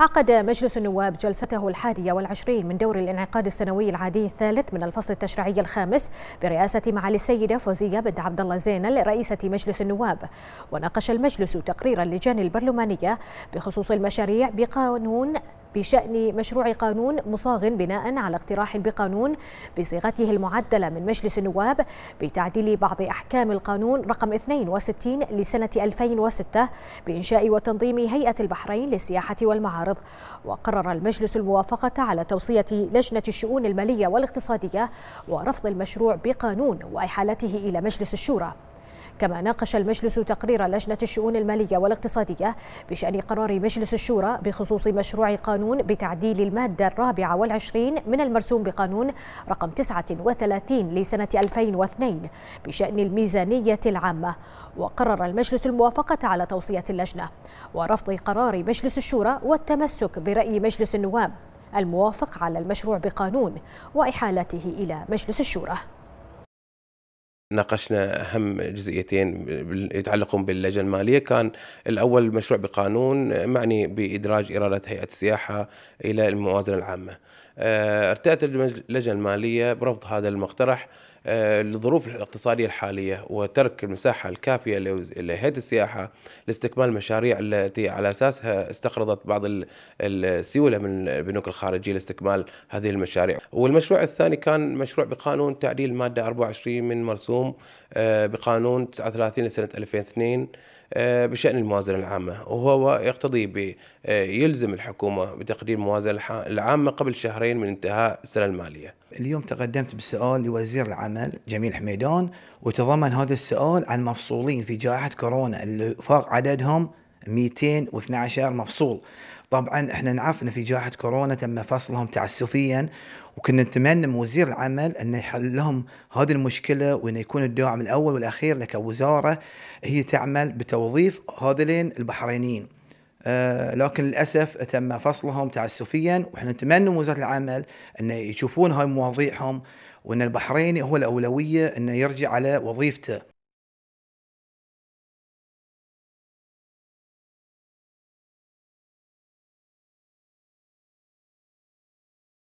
عقد مجلس النواب جلسته الحادية والعشرين من دور الانعقاد السنوي العادي الثالث من الفصل التشريعي الخامس برئاسة معالي السيدة فوزية بنت عبد الله زينل رئيسة مجلس النواب وناقش المجلس تقرير اللجان البرلمانية بخصوص المشاريع بقانون بشأن مشروع قانون مصاغ بناء على اقتراح بقانون بصيغته المعدلة من مجلس النواب بتعديل بعض أحكام القانون رقم 62 لسنة 2006 بإنشاء وتنظيم هيئة البحرين للسياحة والمعارض وقرر المجلس الموافقة على توصية لجنة الشؤون المالية والاقتصادية ورفض المشروع بقانون وإحالته إلى مجلس الشورى كما ناقش المجلس تقرير لجنة الشؤون المالية والاقتصادية بشأن قرار مجلس الشورى بخصوص مشروع قانون بتعديل المادة الرابعة والعشرين من المرسوم بقانون رقم 39 لسنة 2002 بشأن الميزانية العامة وقرر المجلس الموافقة على توصية اللجنة ورفض قرار مجلس الشورى والتمسك برأي مجلس النواب الموافق على المشروع بقانون وإحالته إلى مجلس الشورى ناقشنا اهم جزئيتين يتعلقون باللجنه الماليه كان الاول مشروع بقانون معني بادراج ايرادات هيئه السياحه الى الموازنه العامه آه، ارتأت اللجنة المالية برفض هذا المقترح آه، لظروف الاقتصادية الحالية وترك المساحة الكافية لهيئة السياحة لاستكمال المشاريع التي على أساسها استقرضت بعض السيولة من البنوك الخارجية لاستكمال هذه المشاريع والمشروع الثاني كان مشروع بقانون تعديل مادة 24 من مرسوم آه، بقانون 39 لسنة 2002 آه، بشأن الموازنة العامة وهو يقتضي آه، يلزم الحكومة بتقديم الموازنة العامة قبل شهرين من انتهاء السنة المالية اليوم تقدمت بسؤال لوزير العمل جميل حميدان وتضمن هذا السؤال عن مفصولين في جائحة كورونا اللي فاق عددهم 212 مفصول طبعا احنا نعرف ان في جائحه كورونا تم فصلهم تعسفيا وكنا نتمنى من وزير العمل انه يحل لهم هذه المشكله وانه يكون الداعم الاول والاخير كوزاره هي تعمل بتوظيف هذين البحرينيين آه لكن للاسف تم فصلهم تعسفيا واحنا نتمنى من وزاره العمل انه يشوفون هاي مواضيعهم وان البحريني هو الاولويه انه يرجع على وظيفته